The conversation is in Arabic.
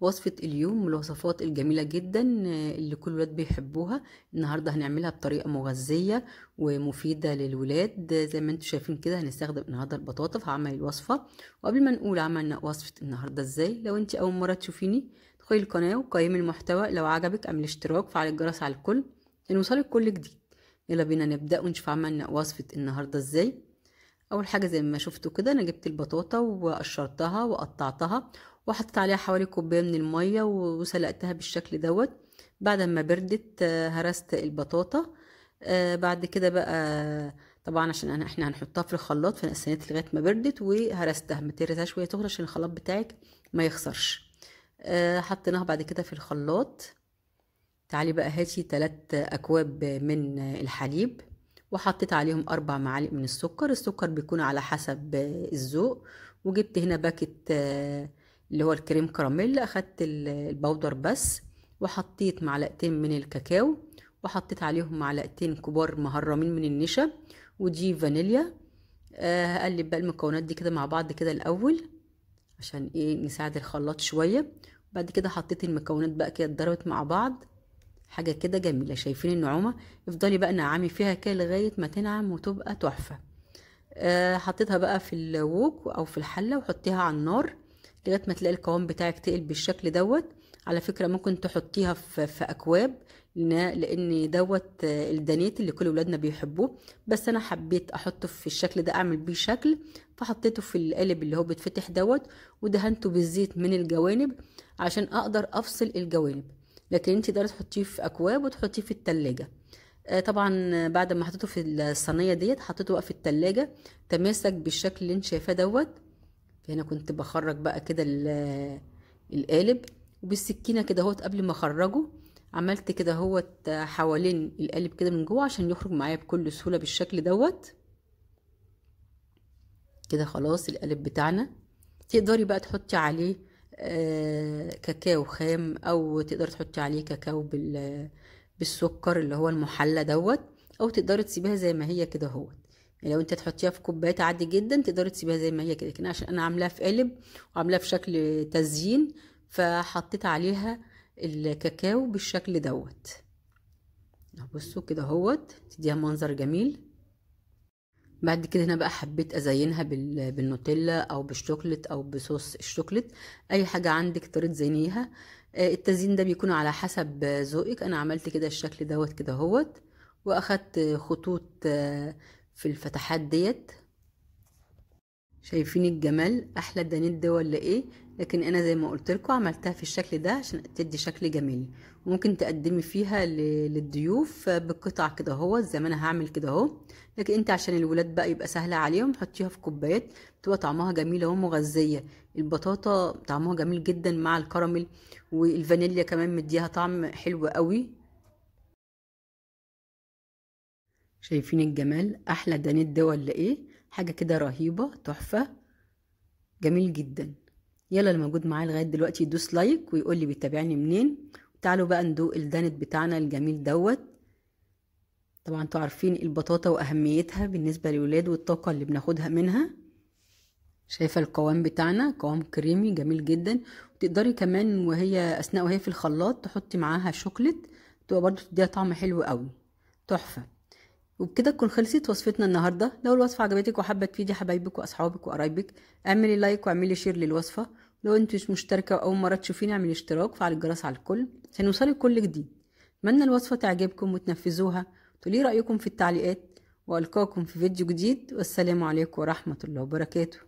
وصفة اليوم من الوصفات الجميلة جدا آه، اللي كل الولاد بيحبوها النهاردة هنعملها بطريقة مغذية ومفيدة للولاد آه، زي ما انتم شايفين كده هنستخدم النهاردة البطاطا في عمل الوصفة وقبل ما نقول عملنا وصفة النهاردة ازاي لو انت اول مرة تشوفيني ادخلي القناة وقيمي المحتوى لو عجبك اعمل اشتراك وفعل الجرس على الكل يوصلك كل جديد يلا بينا نبدأ ونشوف عملنا وصفة النهاردة ازاي اول حاجة زي ما شفتوا كده انا جبت البطاطا وقشرتها وقطعتها وحطيت عليها حوالي كوبايه من الميه وسلقتها بالشكل دوت بعد ما بردت آه، هرست البطاطا آه، بعد كده بقى طبعا عشان أنا احنا هنحطها في الخلاط فانا استنيت لغايه ما بردت وهرستها ما ترسهاش شويه تغلى عشان الخلاط بتاعك ما يخسرش آه، حطيناها بعد كده في الخلاط تعالي بقى هاتي تلات اكواب من الحليب وحطيت عليهم أربع معالق من السكر السكر بيكون على حسب الذوق وجبت هنا باكت اللي هو الكريم كراميل اخدت البودر بس وحطيت معلقتين من الكاكاو وحطيت عليهم معلقتين كبار مهرمين من النشا ودي فانيليا آه، هقلب بقى المكونات دي كده مع بعض كده الاول عشان ايه نساعد الخلاط شويه بعد كده حطيت المكونات بقى كده اتضربت مع بعض حاجه كده جميله شايفين النعومه افضلي بقى نعمي فيها كده لغايه ما تنعم وتبقى تحفه أه حطيتها بقى في الووك او في الحله وحطيها على النار لغايه ما تلاقي القوام بتاعك تقل بالشكل دوت على فكره ممكن تحطيها في, في اكواب لان دوت آه، الدانيت اللي كل ولادنا بيحبوه بس انا حبيت احطه في الشكل ده اعمل بيه شكل فحطيته في القالب اللي هو بيتفتح دوت ودهنته بالزيت من الجوانب عشان اقدر افصل الجوانب لكن انت تقدري تحطيه في اكواب وتحطيه في التلاجة آه، طبعا آه، بعد ما حطيته في الصينيه ديت حطيته بقى في التلاجة تماسك بالشكل اللي انت شايفاه دوت فهنا كنت بخرج بقى كده القالب وبالسكينه كده اهوت قبل ما اخرجه عملت كده اهوت حوالين القالب كده من جوه عشان يخرج معايا بكل سهوله بالشكل دوت كده خلاص القالب بتاعنا تقدري بقى تحطي عليه آه، كاكاو خام او تقدري تحطي عليه كاكاو بالسكر اللي هو المحلى دوت او تقدري تسيبيها زي ما هي كده اهوت يعني لو انت تحطيها في كوبايه عادي جدا تقدري تسيبيها زي ما هي كده لكن عشان انا عاملاها في قالب وعاملاها في شكل تزيين فحطيت عليها الكاكاو بالشكل دوت نعم، بصوا كده اهوت تديها منظر جميل بعد كده هنا بقى حبيت ازينها بالنوتيلا او بالشوكليت او بصوص الشوكليت اي حاجه عندك تريد زينيها آه، التزيين ده بيكون على حسب ذوقك انا عملت كده الشكل دوت كده اهوت واخدت خطوط آه، في الفتحات ديت شايفين الجمال احلى دانيت ده ولا ايه لكن انا زي ما قلت لكم عملتها في الشكل ده عشان تدي شكل جميل وممكن تقدمي فيها للضيوف بالقطع كده اهو زي ما انا هعمل كده اهو لكن انت عشان الولاد بقى يبقى سهل عليهم حطيها في كوبايات بتبقى طعمها جميل اهو مغذيه البطاطا طعمها جميل جدا مع الكراميل والفانيليا كمان مديها طعم حلو قوي شايفين الجمال احلى دانيت ده ولا ايه حاجه كده رهيبه تحفه جميل جدا يلا اللي موجود معايا لغايه دلوقتي يدوس لايك ويقول لي بيتابعني منين تعالوا بقى ندوق الدانت بتاعنا الجميل دوت طبعا انتوا عارفين البطاطا واهميتها بالنسبه للولاد والطاقه اللي بناخدها منها شايفه القوام بتاعنا قوام كريمي جميل جدا وتقدري كمان وهي اثناء وهي في الخلاط تحطي معاها شوكليت تبقى برده تديها طعم حلو قوي تحفه وبكده تكون خلصت وصفتنا النهارده لو الوصفه عجبتك وحابه تفيدي حبايبك واصحابك وقرايبك اعملي لايك واعملي شير للوصفه لو انت مش مشتركه واول مره تشوفيني اعملي اشتراك وفعلي الجرس على الكل عشان يوصلك كل جديد اتمنى الوصفه تعجبكم وتنفذوها تقولي رايكم في التعليقات والقاكم في فيديو جديد والسلام عليكم ورحمه الله وبركاته